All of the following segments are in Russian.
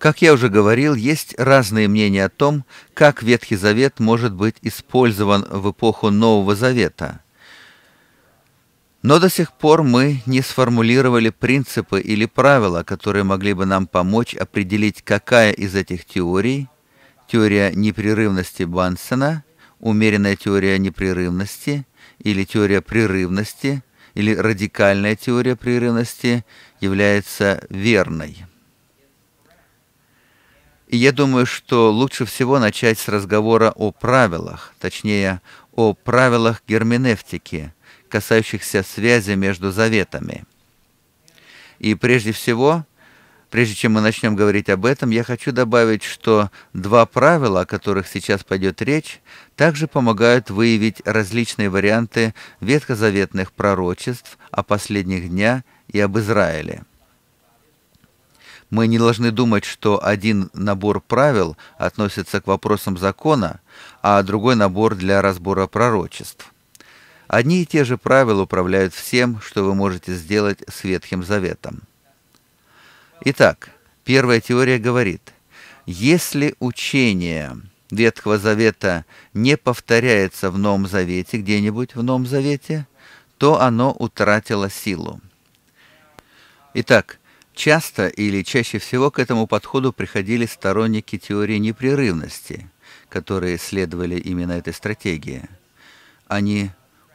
Как я уже говорил, есть разные мнения о том, как Ветхий Завет может быть использован в эпоху Нового Завета. Но до сих пор мы не сформулировали принципы или правила, которые могли бы нам помочь определить, какая из этих теорий – теория непрерывности Бансена, умеренная теория непрерывности или теория прерывности – или радикальная теория прерывности является верной. И я думаю, что лучше всего начать с разговора о правилах, точнее, о правилах герменевтики, касающихся связи между заветами. И прежде всего, прежде чем мы начнем говорить об этом, я хочу добавить, что два правила, о которых сейчас пойдет речь, также помогают выявить различные варианты ветхозаветных пророчеств о последних днях и об Израиле. Мы не должны думать, что один набор правил относится к вопросам закона, а другой набор для разбора пророчеств. Одни и те же правила управляют всем, что вы можете сделать с Ветхим Заветом. Итак, первая теория говорит, если учение Ветхого Завета не повторяется в Новом Завете, где-нибудь в Новом Завете, то оно утратило силу. Итак, Часто или чаще всего к этому подходу приходили сторонники теории непрерывности, которые следовали именно этой стратегии. Они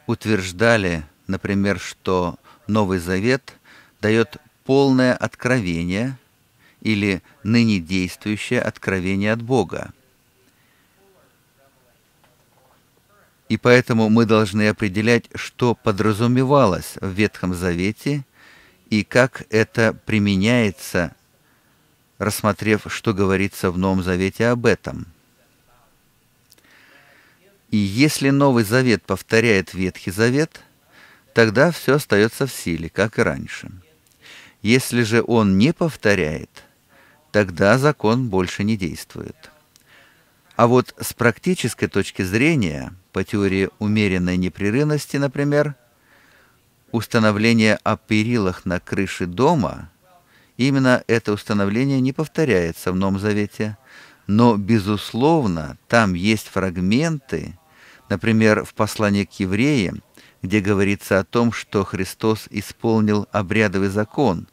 утверждали, например, что Новый Завет дает полное откровение или ныне действующее откровение от Бога. И поэтому мы должны определять, что подразумевалось в Ветхом Завете – и как это применяется, рассмотрев, что говорится в Новом Завете об этом. И если Новый Завет повторяет Ветхий Завет, тогда все остается в силе, как и раньше. Если же он не повторяет, тогда закон больше не действует. А вот с практической точки зрения, по теории умеренной непрерывности, например, – установление о перилах на крыше дома, именно это установление не повторяется в Новом Завете, но, безусловно, там есть фрагменты, например, в послании к евреям, где говорится о том, что Христос исполнил обрядовый закон,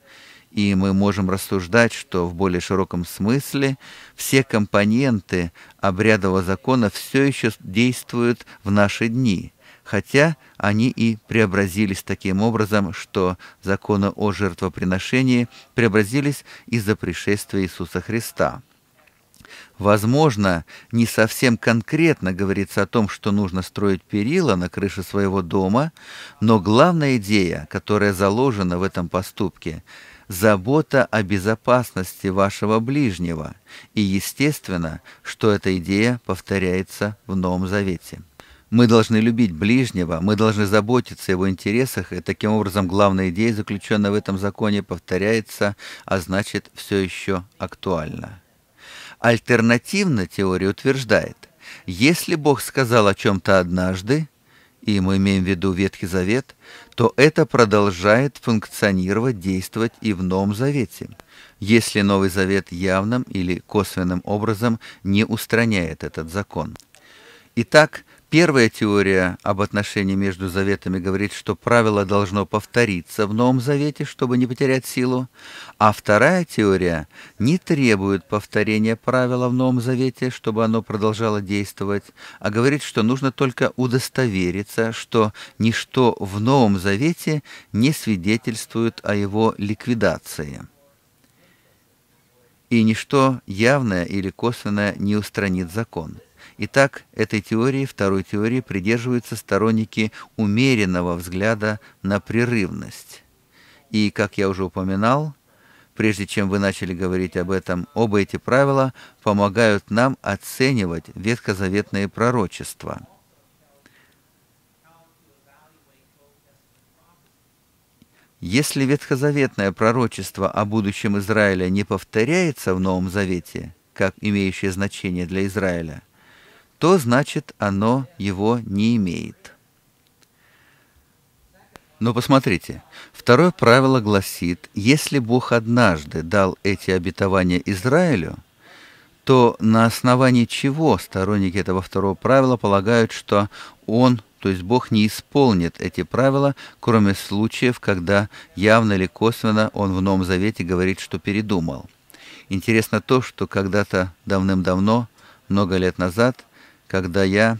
и мы можем рассуждать, что в более широком смысле все компоненты обрядового закона все еще действуют в наши дни – хотя они и преобразились таким образом, что законы о жертвоприношении преобразились из-за пришествия Иисуса Христа. Возможно, не совсем конкретно говорится о том, что нужно строить перила на крыше своего дома, но главная идея, которая заложена в этом поступке – забота о безопасности вашего ближнего, и естественно, что эта идея повторяется в Новом Завете. Мы должны любить ближнего, мы должны заботиться о его интересах, и таким образом главная идея, заключенная в этом законе, повторяется, а значит, все еще актуальна. Альтернативно теория утверждает, если Бог сказал о чем-то однажды, и мы имеем в виду Ветхий Завет, то это продолжает функционировать, действовать и в Новом Завете, если Новый Завет явным или косвенным образом не устраняет этот закон. Итак, Первая теория об отношении между заветами говорит, что правило должно повториться в Новом Завете, чтобы не потерять силу, а вторая теория не требует повторения правила в Новом Завете, чтобы оно продолжало действовать, а говорит, что нужно только удостовериться, что ничто в Новом Завете не свидетельствует о его ликвидации. И ничто явное или косвенное не устранит закон. Итак, этой теории, второй теории, придерживаются сторонники умеренного взгляда на прерывность. И, как я уже упоминал, прежде чем вы начали говорить об этом, оба эти правила помогают нам оценивать ветхозаветные пророчества. Если ветхозаветное пророчество о будущем Израиля не повторяется в Новом Завете, как имеющее значение для Израиля – то значит оно его не имеет. Но ну, посмотрите, второе правило гласит, если Бог однажды дал эти обетования Израилю, то на основании чего сторонники этого второго правила полагают, что он, то есть Бог, не исполнит эти правила, кроме случаев, когда явно или косвенно он в Новом Завете говорит, что передумал. Интересно то, что когда-то давным-давно, много лет назад, когда я,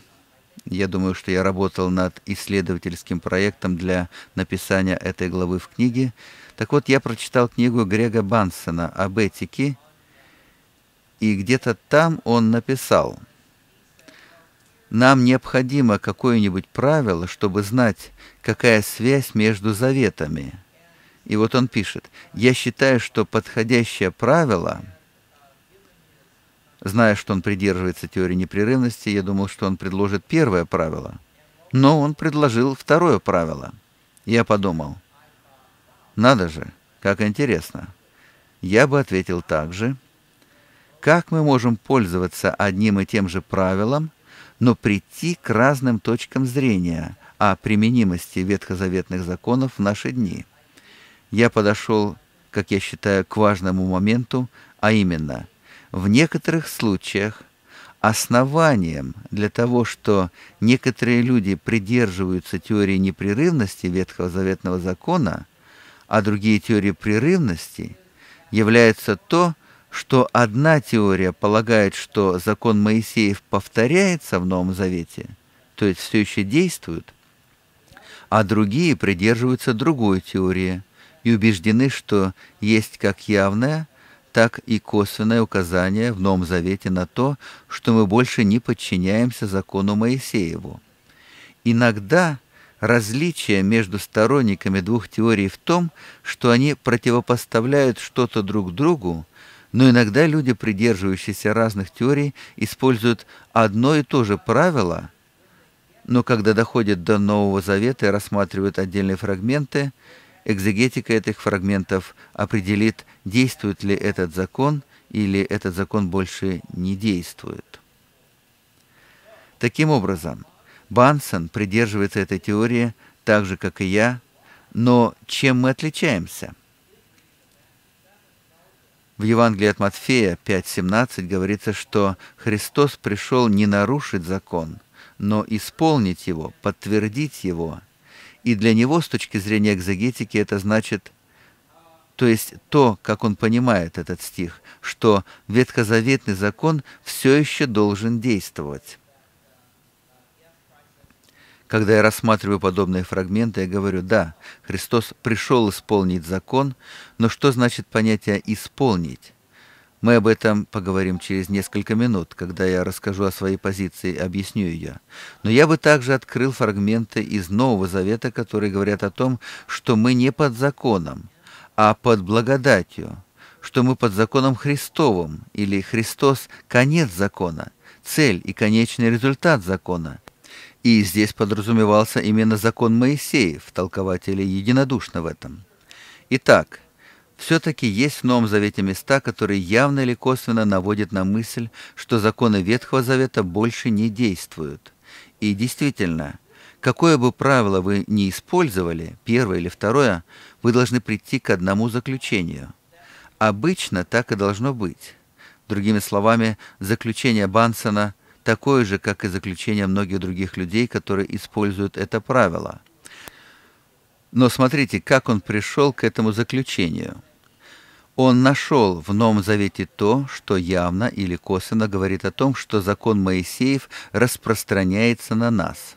я думаю, что я работал над исследовательским проектом для написания этой главы в книге. Так вот, я прочитал книгу Грега Бансона об этике, и где-то там он написал, «Нам необходимо какое-нибудь правило, чтобы знать, какая связь между заветами». И вот он пишет, «Я считаю, что подходящее правило – Зная, что он придерживается теории непрерывности, я думал, что он предложит первое правило. Но он предложил второе правило. Я подумал, надо же, как интересно. Я бы ответил так же. Как мы можем пользоваться одним и тем же правилом, но прийти к разным точкам зрения о применимости ветхозаветных законов в наши дни? Я подошел, как я считаю, к важному моменту, а именно – в некоторых случаях основанием для того, что некоторые люди придерживаются теории непрерывности Ветхого Заветного закона, а другие теории прерывности, является то, что одна теория полагает, что закон Моисеев повторяется в Новом Завете, то есть все еще действует, а другие придерживаются другой теории и убеждены, что есть как явная так и косвенное указание в Новом Завете на то, что мы больше не подчиняемся закону Моисееву. Иногда различие между сторонниками двух теорий в том, что они противопоставляют что-то друг другу, но иногда люди, придерживающиеся разных теорий, используют одно и то же правило, но когда доходят до Нового Завета и рассматривают отдельные фрагменты – экзегетика этих фрагментов определит, действует ли этот закон или этот закон больше не действует. Таким образом, Бансон придерживается этой теории так же, как и я, но чем мы отличаемся? В Евангелии от Матфея 5.17 говорится, что Христос пришел не нарушить закон, но исполнить его, подтвердить его – и для него, с точки зрения экзогетики, это значит, то есть то, как он понимает этот стих, что ветхозаветный закон все еще должен действовать. Когда я рассматриваю подобные фрагменты, я говорю, да, Христос пришел исполнить закон, но что значит понятие «исполнить»? Мы об этом поговорим через несколько минут, когда я расскажу о своей позиции и объясню ее. Но я бы также открыл фрагменты из Нового Завета, которые говорят о том, что мы не под законом, а под благодатью, что мы под законом Христовым, или Христос – конец закона, цель и конечный результат закона. И здесь подразумевался именно закон Моисеев, толкователей единодушно в этом. Итак, все-таки есть в Новом Завете места, которые явно или косвенно наводят на мысль, что законы Ветхого Завета больше не действуют. И действительно, какое бы правило вы ни использовали, первое или второе, вы должны прийти к одному заключению. Обычно так и должно быть. Другими словами, заключение Бансона такое же, как и заключение многих других людей, которые используют это правило. Но смотрите, как он пришел к этому заключению – он нашел в Новом Завете то, что явно или косвенно говорит о том, что закон Моисеев распространяется на нас,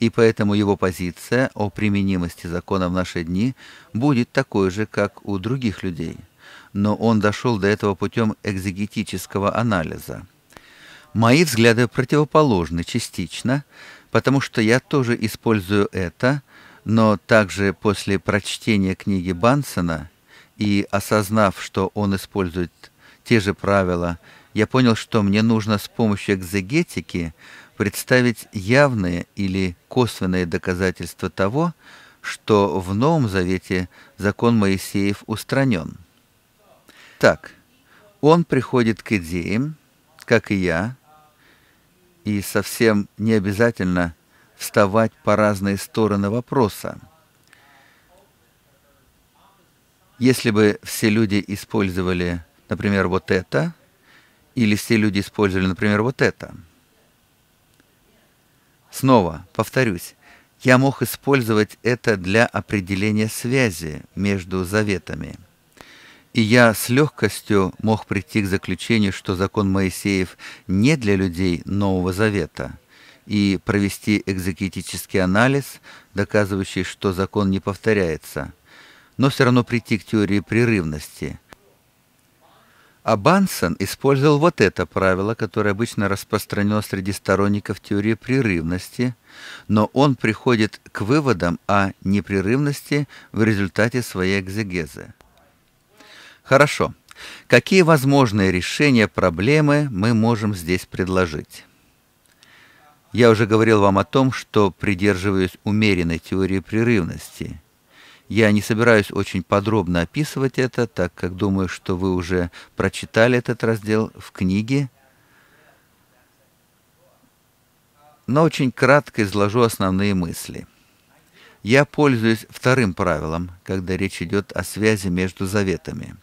и поэтому его позиция о применимости закона в наши дни будет такой же, как у других людей. Но он дошел до этого путем экзегетического анализа. Мои взгляды противоположны частично, потому что я тоже использую это, но также после прочтения книги Бансона – и осознав, что он использует те же правила, я понял, что мне нужно с помощью экзегетики представить явные или косвенные доказательства того, что в Новом Завете закон Моисеев устранен. Так, он приходит к идеям, как и я, и совсем не обязательно вставать по разные стороны вопроса. Если бы все люди использовали, например, вот это, или все люди использовали, например, вот это. Снова повторюсь, я мог использовать это для определения связи между заветами. И я с легкостью мог прийти к заключению, что закон Моисеев не для людей Нового Завета, и провести экзекетический анализ, доказывающий, что закон не повторяется – но все равно прийти к теории прерывности. А Бансон использовал вот это правило, которое обычно распространено среди сторонников теории прерывности, но он приходит к выводам о непрерывности в результате своей экзегезы. Хорошо. Какие возможные решения проблемы мы можем здесь предложить? Я уже говорил вам о том, что придерживаюсь умеренной теории прерывности – я не собираюсь очень подробно описывать это, так как думаю, что вы уже прочитали этот раздел в книге, но очень кратко изложу основные мысли. Я пользуюсь вторым правилом, когда речь идет о связи между заветами.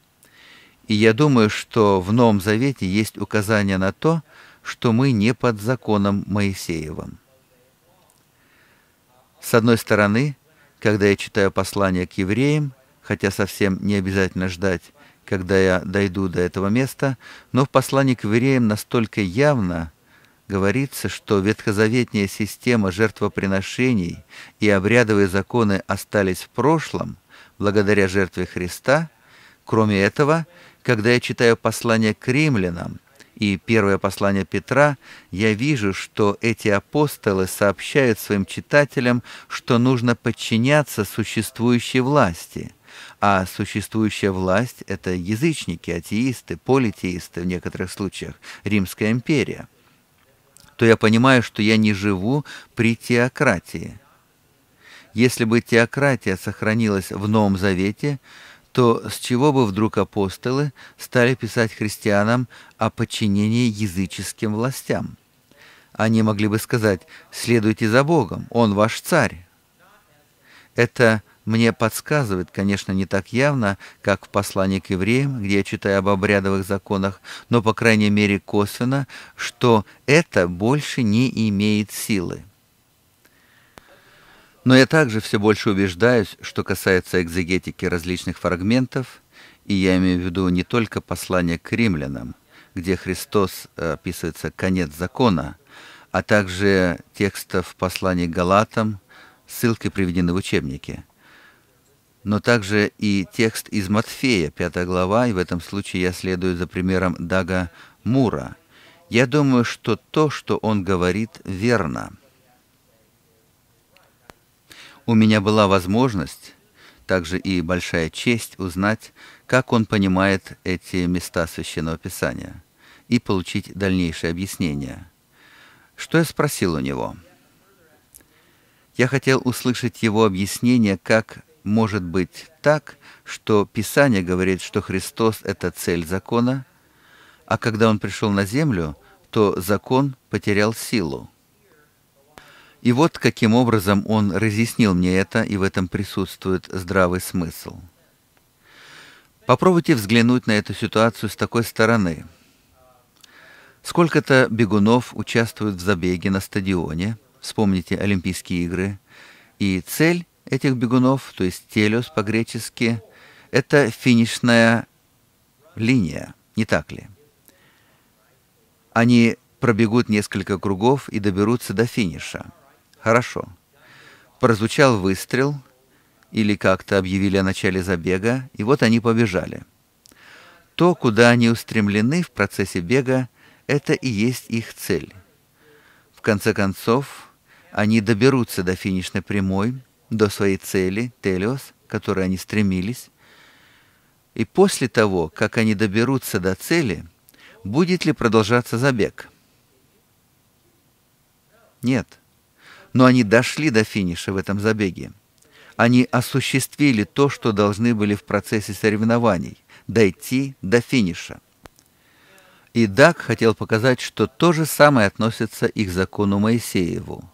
И я думаю, что в Новом Завете есть указание на то, что мы не под законом Моисеевым. С одной стороны, когда я читаю послание к евреям, хотя совсем не обязательно ждать, когда я дойду до этого места, но в послании к евреям настолько явно говорится, что ветхозаветная система жертвоприношений и обрядовые законы остались в прошлом благодаря жертве Христа. Кроме этого, когда я читаю послание к римлянам, и первое послание Петра, я вижу, что эти апостолы сообщают своим читателям, что нужно подчиняться существующей власти. А существующая власть – это язычники, атеисты, политеисты в некоторых случаях, Римская империя. То я понимаю, что я не живу при теократии. Если бы теократия сохранилась в Новом Завете – то с чего бы вдруг апостолы стали писать христианам о подчинении языческим властям? Они могли бы сказать «следуйте за Богом, Он ваш царь». Это мне подсказывает, конечно, не так явно, как в послании к евреям, где я читаю об обрядовых законах, но, по крайней мере, косвенно, что это больше не имеет силы. Но я также все больше убеждаюсь, что касается экзегетики различных фрагментов, и я имею в виду не только послание к римлянам, где Христос э, описывается конец закона, а также текстов посланий Галатам, ссылки приведены в учебнике, но также и текст из Матфея, 5 глава, и в этом случае я следую за примером Дага Мура. Я думаю, что то, что он говорит, верно – у меня была возможность, также и большая честь узнать, как он понимает эти места Священного Писания и получить дальнейшие объяснения. Что я спросил у него? Я хотел услышать его объяснение, как может быть так, что Писание говорит, что Христос – это цель закона, а когда он пришел на землю, то закон потерял силу. И вот каким образом он разъяснил мне это, и в этом присутствует здравый смысл. Попробуйте взглянуть на эту ситуацию с такой стороны. Сколько-то бегунов участвуют в забеге на стадионе, вспомните Олимпийские игры, и цель этих бегунов, то есть телес по-гречески, это финишная линия, не так ли? Они пробегут несколько кругов и доберутся до финиша. Хорошо. Прозвучал выстрел, или как-то объявили о начале забега, и вот они побежали. То, куда они устремлены в процессе бега, это и есть их цель. В конце концов, они доберутся до финишной прямой, до своей цели, Телиос, к которой они стремились. И после того, как они доберутся до цели, будет ли продолжаться забег? Нет но они дошли до финиша в этом забеге. Они осуществили то, что должны были в процессе соревнований – дойти до финиша. И Дак хотел показать, что то же самое относится и к закону Моисееву.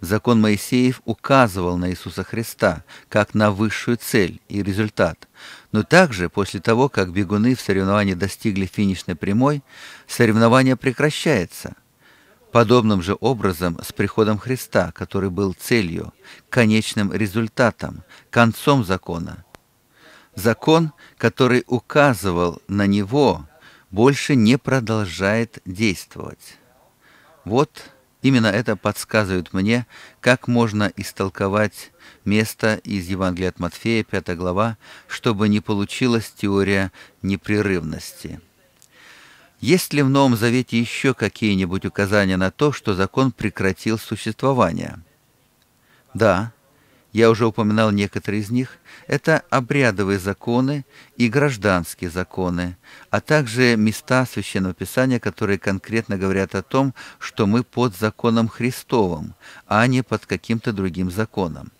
Закон Моисеев указывал на Иисуса Христа как на высшую цель и результат. Но также, после того, как бегуны в соревновании достигли финишной прямой, соревнование прекращается – Подобным же образом с приходом Христа, который был целью, конечным результатом, концом закона. Закон, который указывал на него, больше не продолжает действовать. Вот именно это подсказывает мне, как можно истолковать место из Евангелия от Матфея, 5 глава, чтобы не получилась теория непрерывности. Есть ли в Новом Завете еще какие-нибудь указания на то, что закон прекратил существование? Да, я уже упоминал некоторые из них. Это обрядовые законы и гражданские законы, а также места Священного Писания, которые конкретно говорят о том, что мы под законом Христовым, а не под каким-то другим законом.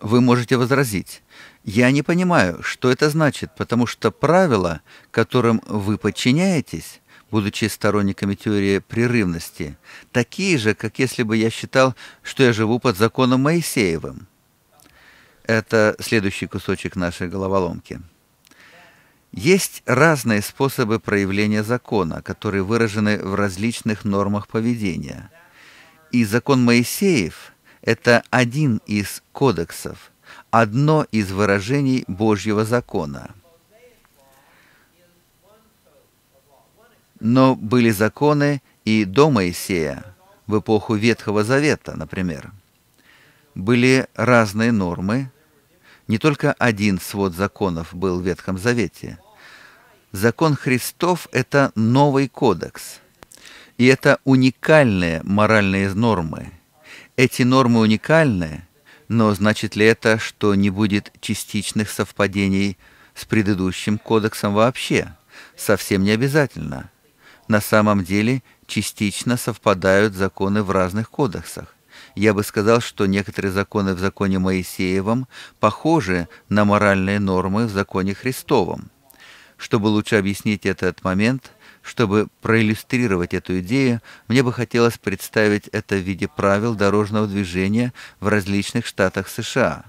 Вы можете возразить, я не понимаю, что это значит, потому что правила, которым вы подчиняетесь, будучи сторонниками теории прерывности, такие же, как если бы я считал, что я живу под законом Моисеевым. Это следующий кусочек нашей головоломки. Есть разные способы проявления закона, которые выражены в различных нормах поведения. И закон Моисеев – это один из кодексов – одно из выражений Божьего закона. Но были законы и до Моисея, в эпоху Ветхого Завета, например. Были разные нормы. Не только один свод законов был в Ветхом Завете. Закон Христов – это новый кодекс. И это уникальные моральные нормы. Эти нормы уникальные. Но значит ли это, что не будет частичных совпадений с предыдущим кодексом вообще? Совсем не обязательно. На самом деле частично совпадают законы в разных кодексах. Я бы сказал, что некоторые законы в законе Моисеевом похожи на моральные нормы в законе Христовом. Чтобы лучше объяснить этот момент – чтобы проиллюстрировать эту идею, мне бы хотелось представить это в виде правил дорожного движения в различных штатах США.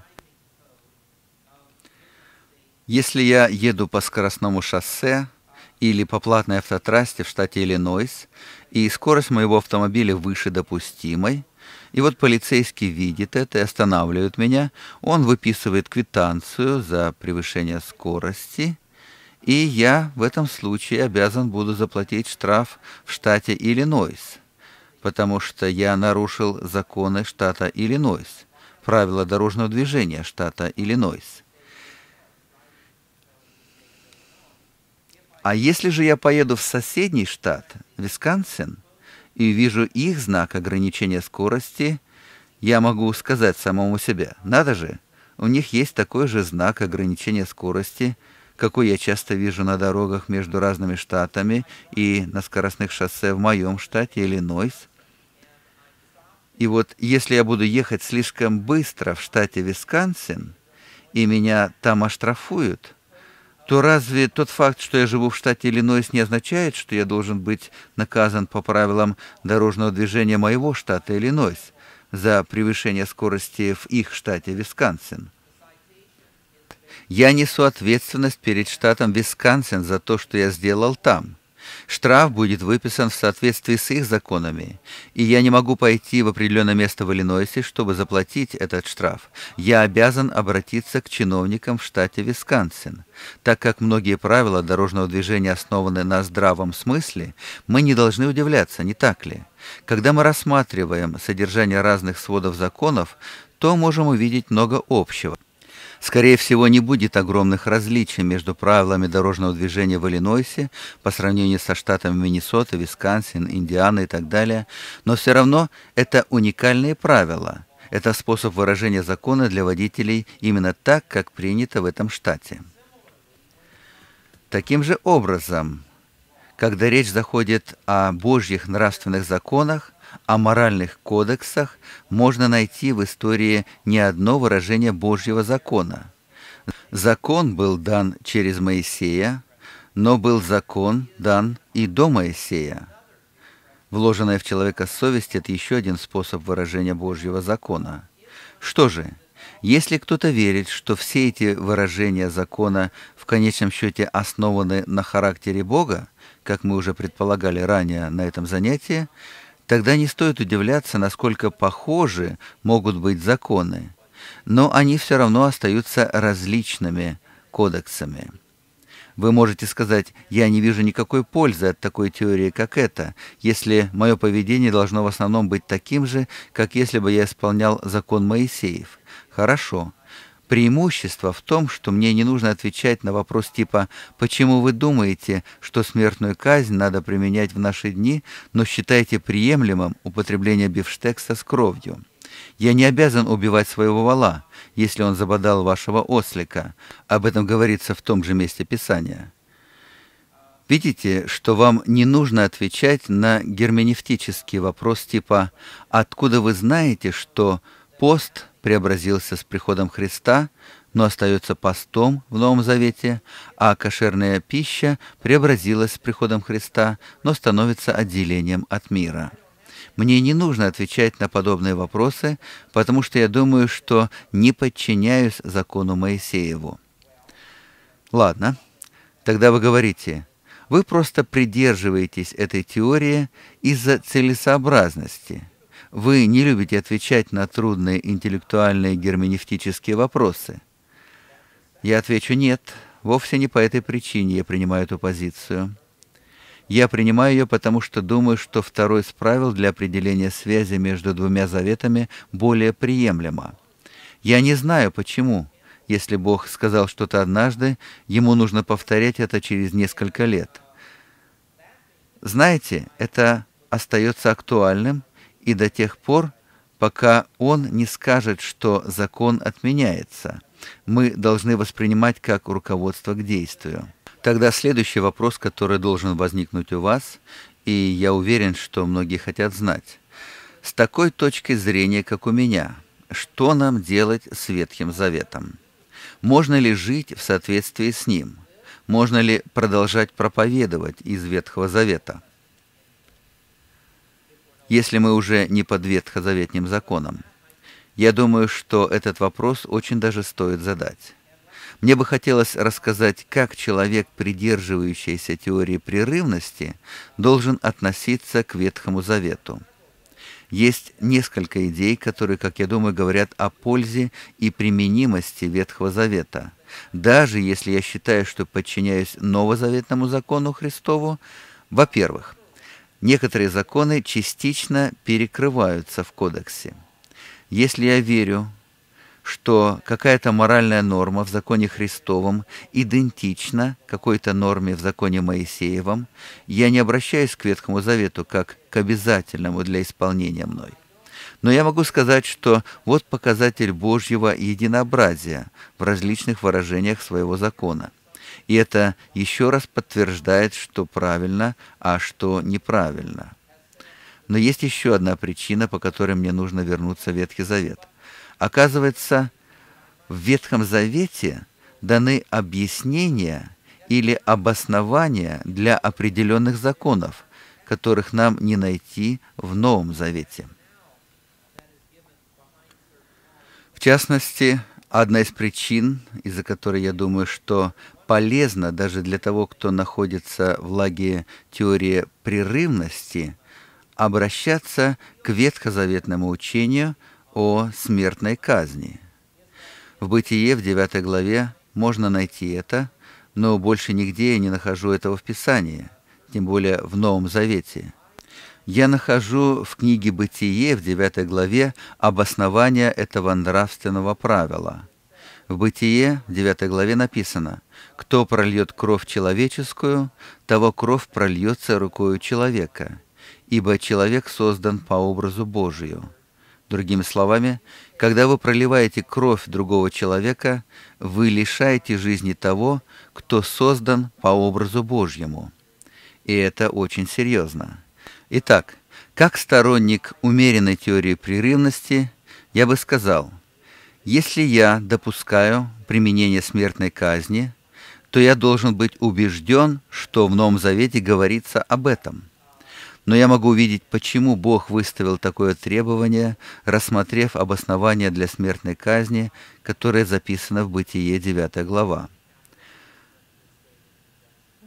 Если я еду по скоростному шоссе или по платной автотрассе в штате Иллинойс, и скорость моего автомобиля выше допустимой, и вот полицейский видит это и останавливает меня, он выписывает квитанцию за превышение скорости – и я в этом случае обязан буду заплатить штраф в штате Иллинойс, потому что я нарушил законы штата Иллинойс, правила дорожного движения штата Иллинойс. А если же я поеду в соседний штат, Висконсин, и вижу их знак ограничения скорости, я могу сказать самому себе, надо же, у них есть такой же знак ограничения скорости – какой я часто вижу на дорогах между разными штатами и на скоростных шоссе в моем штате Иллинойс. И вот если я буду ехать слишком быстро в штате Висконсин, и меня там оштрафуют, то разве тот факт, что я живу в штате Иллинойс, не означает, что я должен быть наказан по правилам дорожного движения моего штата Иллинойс за превышение скорости в их штате Висконсин? Я несу ответственность перед штатом Висконсин за то, что я сделал там. Штраф будет выписан в соответствии с их законами, и я не могу пойти в определенное место в Иллинойсе, чтобы заплатить этот штраф. Я обязан обратиться к чиновникам в штате Висконсин. Так как многие правила дорожного движения основаны на здравом смысле, мы не должны удивляться, не так ли? Когда мы рассматриваем содержание разных сводов законов, то можем увидеть много общего. Скорее всего, не будет огромных различий между правилами дорожного движения в Иллинойсе по сравнению со штатами Миннесота, Висконсин, Индиана и так далее, но все равно это уникальные правила. Это способ выражения закона для водителей именно так, как принято в этом штате. Таким же образом, когда речь заходит о Божьих нравственных законах, о моральных кодексах можно найти в истории не одно выражение Божьего закона. Закон был дан через Моисея, но был закон дан и до Моисея. Вложенная в человека совесть – это еще один способ выражения Божьего закона. Что же, если кто-то верит, что все эти выражения закона в конечном счете основаны на характере Бога, как мы уже предполагали ранее на этом занятии, Тогда не стоит удивляться, насколько похожи могут быть законы, но они все равно остаются различными кодексами. Вы можете сказать, я не вижу никакой пользы от такой теории, как эта, если мое поведение должно в основном быть таким же, как если бы я исполнял закон Моисеев. Хорошо, Преимущество в том, что мне не нужно отвечать на вопрос типа «Почему вы думаете, что смертную казнь надо применять в наши дни, но считаете приемлемым употребление бифштекса с кровью?» Я не обязан убивать своего вала, если он забодал вашего ослика. Об этом говорится в том же месте Писания. Видите, что вам не нужно отвечать на герменевтический вопрос типа «Откуда вы знаете, что пост преобразился с приходом Христа, но остается постом в Новом Завете, а кошерная пища преобразилась с приходом Христа, но становится отделением от мира. Мне не нужно отвечать на подобные вопросы, потому что я думаю, что не подчиняюсь закону Моисееву. Ладно, тогда вы говорите, вы просто придерживаетесь этой теории из-за целесообразности – вы не любите отвечать на трудные интеллектуальные герменевтические вопросы. Я отвечу «нет». Вовсе не по этой причине я принимаю эту позицию. Я принимаю ее, потому что думаю, что второй из правил для определения связи между двумя заветами более приемлемо. Я не знаю, почему. Если Бог сказал что-то однажды, ему нужно повторять это через несколько лет. Знаете, это остается актуальным, и до тех пор, пока он не скажет, что закон отменяется. Мы должны воспринимать как руководство к действию. Тогда следующий вопрос, который должен возникнуть у вас, и я уверен, что многие хотят знать. С такой точки зрения, как у меня, что нам делать с Ветхим Заветом? Можно ли жить в соответствии с ним? Можно ли продолжать проповедовать из Ветхого Завета? если мы уже не под ветхозаветним законом? Я думаю, что этот вопрос очень даже стоит задать. Мне бы хотелось рассказать, как человек, придерживающийся теории прерывности, должен относиться к Ветхому Завету. Есть несколько идей, которые, как я думаю, говорят о пользе и применимости Ветхого Завета. Даже если я считаю, что подчиняюсь новозаветному закону Христову, во-первых, Некоторые законы частично перекрываются в кодексе. Если я верю, что какая-то моральная норма в законе Христовом идентична какой-то норме в законе Моисеевом, я не обращаюсь к Ветхому Завету как к обязательному для исполнения мной. Но я могу сказать, что вот показатель Божьего единообразия в различных выражениях своего закона – и это еще раз подтверждает, что правильно, а что неправильно. Но есть еще одна причина, по которой мне нужно вернуться в Ветхий Завет. Оказывается, в Ветхом Завете даны объяснения или обоснования для определенных законов, которых нам не найти в Новом Завете. В частности, одна из причин, из-за которой я думаю, что полезно даже для того, кто находится в лагере теории прерывности, обращаться к ветхозаветному учению о смертной казни. В Бытие в 9 главе можно найти это, но больше нигде я не нахожу этого в Писании, тем более в Новом Завете. Я нахожу в книге «Бытие» в 9 главе обоснование этого нравственного правила. В «Бытие» в 9 главе написано – кто прольет кровь человеческую, того кровь прольется рукою человека, ибо человек создан по образу Божию». Другими словами, когда вы проливаете кровь другого человека, вы лишаете жизни того, кто создан по образу Божьему. И это очень серьезно. Итак, как сторонник умеренной теории прерывности, я бы сказал, если я допускаю применение смертной казни, то я должен быть убежден, что в Новом Завете говорится об этом. Но я могу увидеть, почему Бог выставил такое требование, рассмотрев обоснование для смертной казни, которое записано в Бытие 9 глава.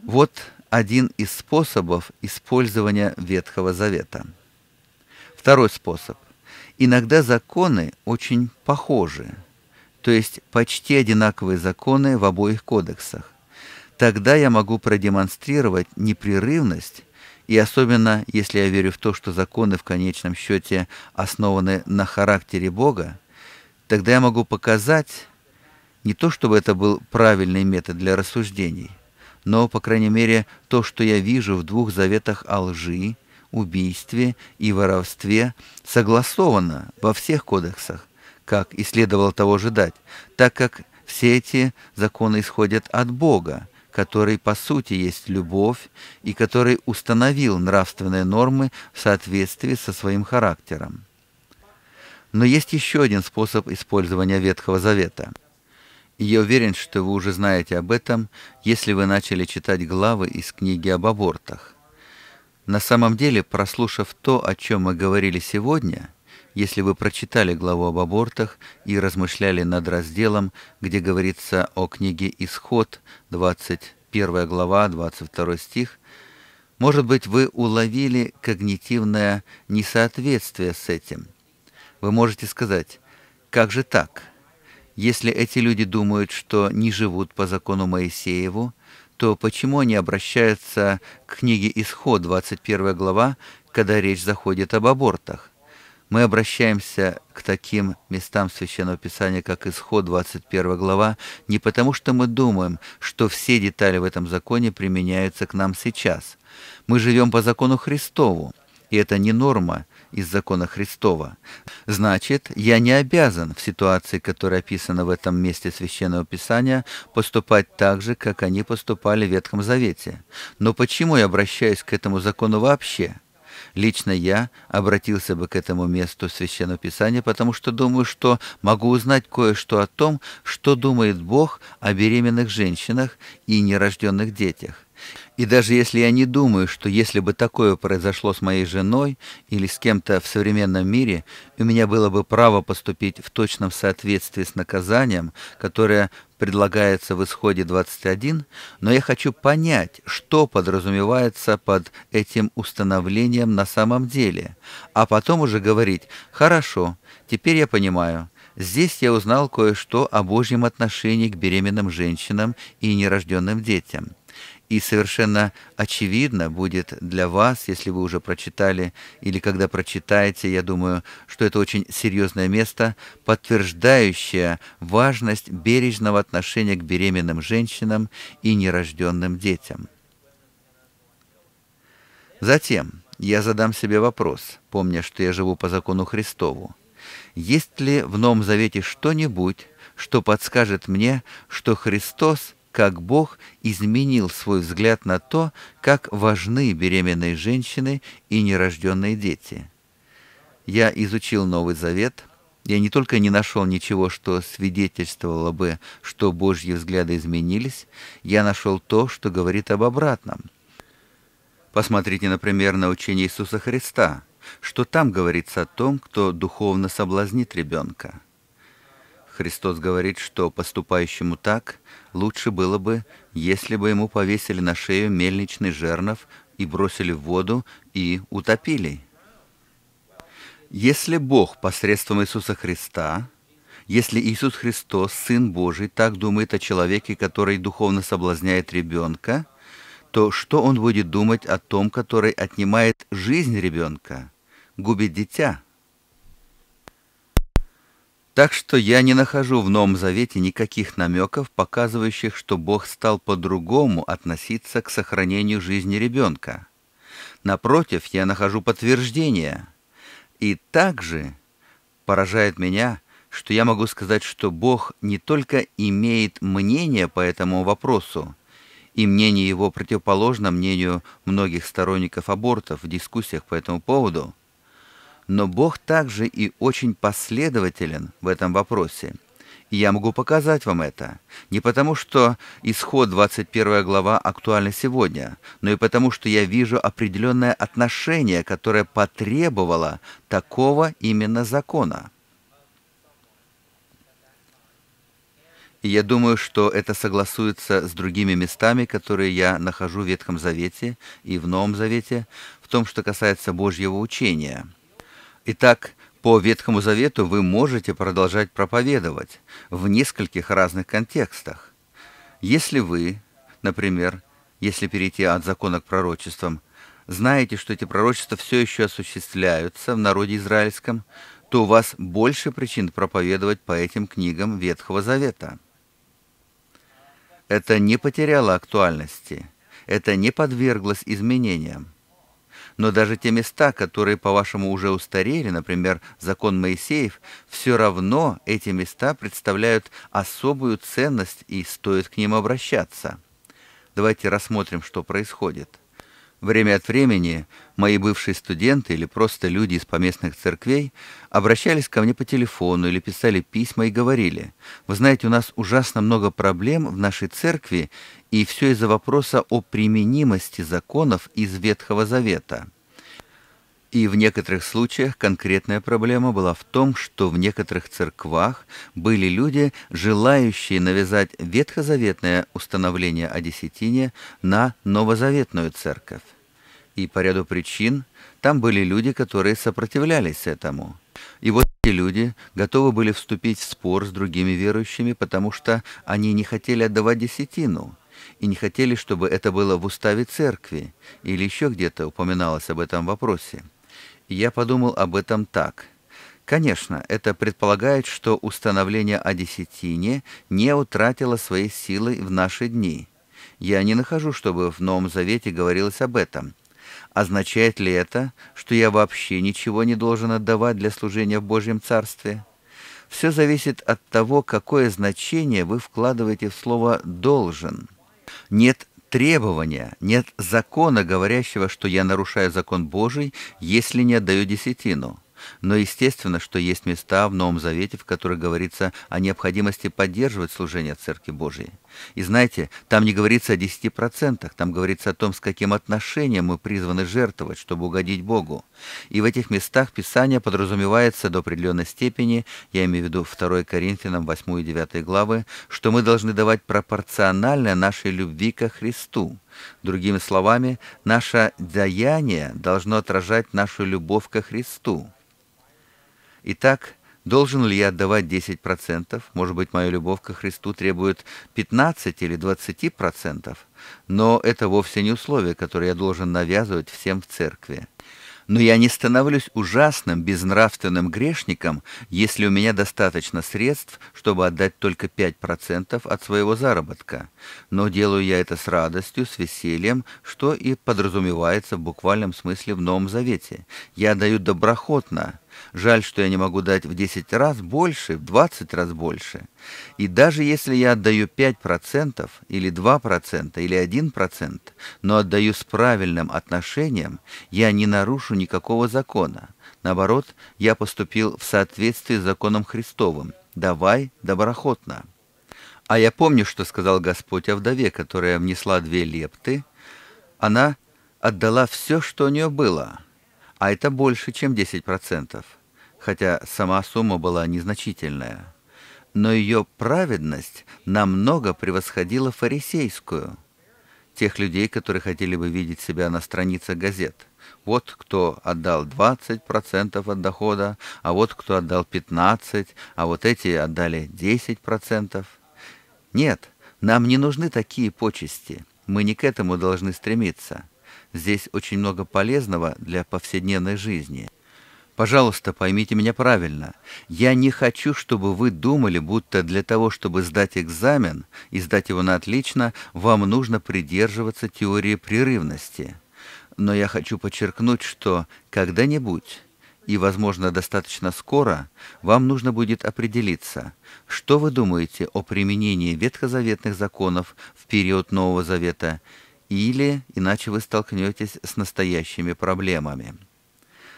Вот один из способов использования Ветхого Завета. Второй способ. Иногда законы очень похожи, то есть почти одинаковые законы в обоих кодексах. Тогда я могу продемонстрировать непрерывность, и особенно если я верю в то, что законы в конечном счете основаны на характере Бога, тогда я могу показать, не то чтобы это был правильный метод для рассуждений, но, по крайней мере, то, что я вижу в двух заветах о лжи, убийстве и воровстве, согласовано во всех кодексах, как и следовало того ожидать, так как все эти законы исходят от Бога, который по сути есть любовь и который установил нравственные нормы в соответствии со своим характером. Но есть еще один способ использования Ветхого Завета. И я уверен, что вы уже знаете об этом, если вы начали читать главы из книги об абортах. На самом деле, прослушав то, о чем мы говорили сегодня – если вы прочитали главу об абортах и размышляли над разделом, где говорится о книге «Исход», 21 глава, 22 стих, может быть, вы уловили когнитивное несоответствие с этим. Вы можете сказать, как же так? Если эти люди думают, что не живут по закону Моисееву, то почему они обращаются к книге «Исход», 21 глава, когда речь заходит об абортах? мы обращаемся к таким местам Священного Писания, как Исход 21 глава, не потому что мы думаем, что все детали в этом законе применяются к нам сейчас. Мы живем по закону Христову, и это не норма из закона Христова. Значит, я не обязан в ситуации, которая описана в этом месте Священного Писания, поступать так же, как они поступали в Ветхом Завете. Но почему я обращаюсь к этому закону вообще? Лично я обратился бы к этому месту Священного Писания, потому что думаю, что могу узнать кое-что о том, что думает Бог о беременных женщинах и нерожденных детях. И даже если я не думаю, что если бы такое произошло с моей женой или с кем-то в современном мире, у меня было бы право поступить в точном соответствии с наказанием, которое предлагается в исходе 21, но я хочу понять, что подразумевается под этим установлением на самом деле, а потом уже говорить «хорошо, теперь я понимаю». Здесь я узнал кое-что о Божьем отношении к беременным женщинам и нерожденным детям. И совершенно очевидно будет для вас, если вы уже прочитали или когда прочитаете, я думаю, что это очень серьезное место, подтверждающее важность бережного отношения к беременным женщинам и нерожденным детям. Затем я задам себе вопрос, помня, что я живу по закону Христову. Есть ли в Новом Завете что-нибудь, что подскажет мне, что Христос – как Бог изменил свой взгляд на то, как важны беременные женщины и нерожденные дети. Я изучил Новый Завет. Я не только не нашел ничего, что свидетельствовало бы, что Божьи взгляды изменились, я нашел то, что говорит об обратном. Посмотрите, например, на учение Иисуса Христа, что там говорится о том, кто духовно соблазнит ребенка. Христос говорит, что поступающему так лучше было бы, если бы ему повесили на шею мельничный жернов и бросили в воду и утопили. Если Бог посредством Иисуса Христа, если Иисус Христос, Сын Божий, так думает о человеке, который духовно соблазняет ребенка, то что он будет думать о том, который отнимает жизнь ребенка, губит дитя? Так что я не нахожу в Новом Завете никаких намеков, показывающих, что Бог стал по-другому относиться к сохранению жизни ребенка. Напротив, я нахожу подтверждение. И также поражает меня, что я могу сказать, что Бог не только имеет мнение по этому вопросу, и мнение его противоположно мнению многих сторонников абортов в дискуссиях по этому поводу – но Бог также и очень последователен в этом вопросе. И я могу показать вам это. Не потому, что исход 21 глава актуальна сегодня, но и потому, что я вижу определенное отношение, которое потребовало такого именно закона. И я думаю, что это согласуется с другими местами, которые я нахожу в Ветхом Завете и в Новом Завете, в том, что касается Божьего учения – Итак, по Ветхому Завету вы можете продолжать проповедовать в нескольких разных контекстах. Если вы, например, если перейти от закона к пророчествам, знаете, что эти пророчества все еще осуществляются в народе израильском, то у вас больше причин проповедовать по этим книгам Ветхого Завета. Это не потеряло актуальности, это не подверглось изменениям. Но даже те места, которые, по-вашему, уже устарели, например, закон Моисеев, все равно эти места представляют особую ценность и стоит к ним обращаться. Давайте рассмотрим, что происходит. Время от времени мои бывшие студенты или просто люди из поместных церквей обращались ко мне по телефону или писали письма и говорили, «Вы знаете, у нас ужасно много проблем в нашей церкви, и все из-за вопроса о применимости законов из Ветхого Завета». И в некоторых случаях конкретная проблема была в том, что в некоторых церквах были люди, желающие навязать ветхозаветное установление о десятине на новозаветную церковь. И по ряду причин там были люди, которые сопротивлялись этому. И вот эти люди готовы были вступить в спор с другими верующими, потому что они не хотели отдавать десятину – и не хотели, чтобы это было в уставе церкви или еще где-то упоминалось об этом вопросе. Я подумал об этом так. Конечно, это предполагает, что установление о десятине не утратило своей силы в наши дни. Я не нахожу, чтобы в Новом Завете говорилось об этом. Означает ли это, что я вообще ничего не должен отдавать для служения в Божьем Царстве? Все зависит от того, какое значение вы вкладываете в слово «должен». Нет требования, нет закона, говорящего, что я нарушаю закон Божий, если не отдаю десятину. Но естественно, что есть места в Новом Завете, в которых говорится о необходимости поддерживать служение Церкви Божией. И знаете, там не говорится о 10%, там говорится о том, с каким отношением мы призваны жертвовать, чтобы угодить Богу. И в этих местах Писание подразумевается до определенной степени, я имею в виду 2 Коринфянам 8 и 9 главы, что мы должны давать пропорционально нашей любви ко Христу. Другими словами, наше даяние должно отражать нашу любовь ко Христу. Итак, должен ли я отдавать 10%? Может быть, моя любовь ко Христу требует 15 или 20%? Но это вовсе не условие, которое я должен навязывать всем в церкви. Но я не становлюсь ужасным, безнравственным грешником, если у меня достаточно средств, чтобы отдать только 5% от своего заработка. Но делаю я это с радостью, с весельем, что и подразумевается в буквальном смысле в Новом Завете. Я даю доброхотно, Жаль, что я не могу дать в 10 раз больше, в 20 раз больше. И даже если я отдаю 5% или 2% или 1%, но отдаю с правильным отношением, я не нарушу никакого закона. Наоборот, я поступил в соответствии с законом Христовым. «Давай доброхотно». А я помню, что сказал Господь о вдове, которая внесла две лепты. Она отдала все, что у нее было – а это больше, чем 10%, хотя сама сумма была незначительная. Но ее праведность намного превосходила фарисейскую. Тех людей, которые хотели бы видеть себя на странице газет. Вот кто отдал 20% от дохода, а вот кто отдал 15%, а вот эти отдали 10%. Нет, нам не нужны такие почести. Мы не к этому должны стремиться. Здесь очень много полезного для повседневной жизни. Пожалуйста, поймите меня правильно. Я не хочу, чтобы вы думали, будто для того, чтобы сдать экзамен и сдать его на отлично, вам нужно придерживаться теории прерывности. Но я хочу подчеркнуть, что когда-нибудь и, возможно, достаточно скоро, вам нужно будет определиться, что вы думаете о применении ветхозаветных законов в период Нового Завета – или иначе вы столкнетесь с настоящими проблемами.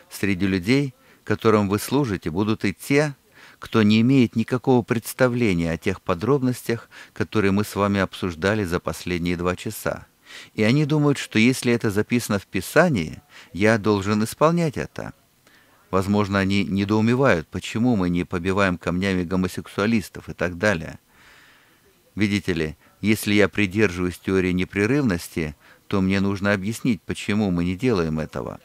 Среди людей, которым вы служите, будут и те, кто не имеет никакого представления о тех подробностях, которые мы с вами обсуждали за последние два часа. И они думают, что если это записано в Писании, я должен исполнять это. Возможно, они недоумевают, почему мы не побиваем камнями гомосексуалистов и так далее. Видите ли, если я придерживаюсь теории непрерывности, то мне нужно объяснить, почему мы не делаем этого.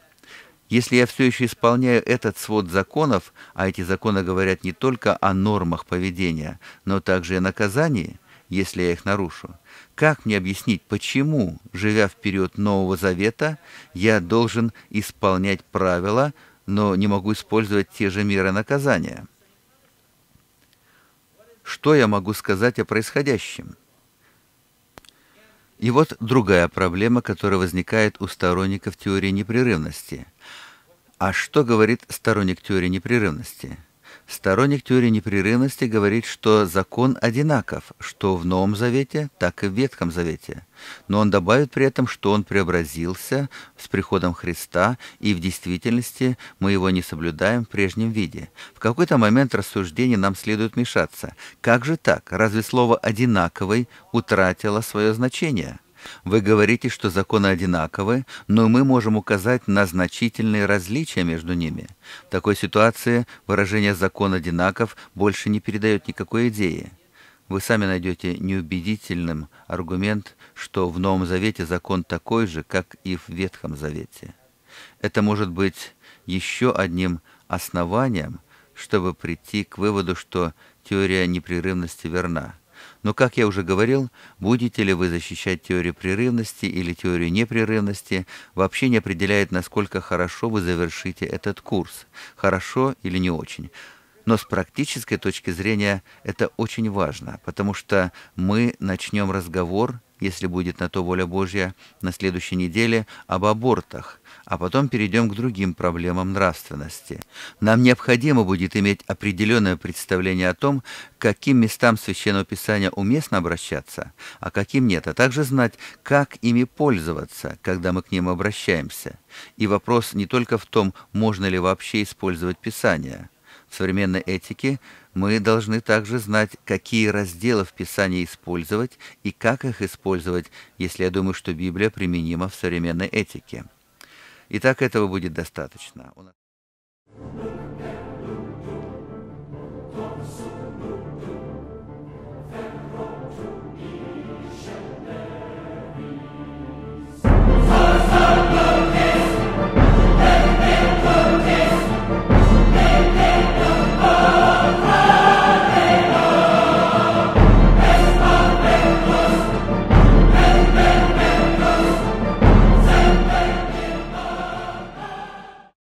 Если я все еще исполняю этот свод законов, а эти законы говорят не только о нормах поведения, но также и о наказании, если я их нарушу, как мне объяснить, почему, живя в период Нового Завета, я должен исполнять правила, но не могу использовать те же меры наказания? Что я могу сказать о происходящем? И вот другая проблема, которая возникает у сторонников теории непрерывности. А что говорит сторонник теории непрерывности? Сторонник теории непрерывности говорит, что закон одинаков, что в Новом Завете, так и в Ветхом Завете. Но он добавит при этом, что он преобразился с приходом Христа, и в действительности мы его не соблюдаем в прежнем виде. В какой-то момент рассуждения нам следует мешаться. Как же так? Разве слово «одинаковый» утратило свое значение? Вы говорите, что законы одинаковы, но мы можем указать на значительные различия между ними. В такой ситуации выражение «закон одинаков» больше не передает никакой идеи. Вы сами найдете неубедительным аргумент, что в Новом Завете закон такой же, как и в Ветхом Завете. Это может быть еще одним основанием, чтобы прийти к выводу, что теория непрерывности верна – но, как я уже говорил, будете ли вы защищать теорию прерывности или теорию непрерывности, вообще не определяет, насколько хорошо вы завершите этот курс, хорошо или не очень. Но с практической точки зрения это очень важно, потому что мы начнем разговор если будет на то воля Божья, на следующей неделе об абортах, а потом перейдем к другим проблемам нравственности. Нам необходимо будет иметь определенное представление о том, к каким местам Священного Писания уместно обращаться, а каким нет, а также знать, как ими пользоваться, когда мы к ним обращаемся. И вопрос не только в том, можно ли вообще использовать Писание. В современной этике мы должны также знать, какие разделы в Писании использовать и как их использовать, если я думаю, что Библия применима в современной этике. И так этого будет достаточно.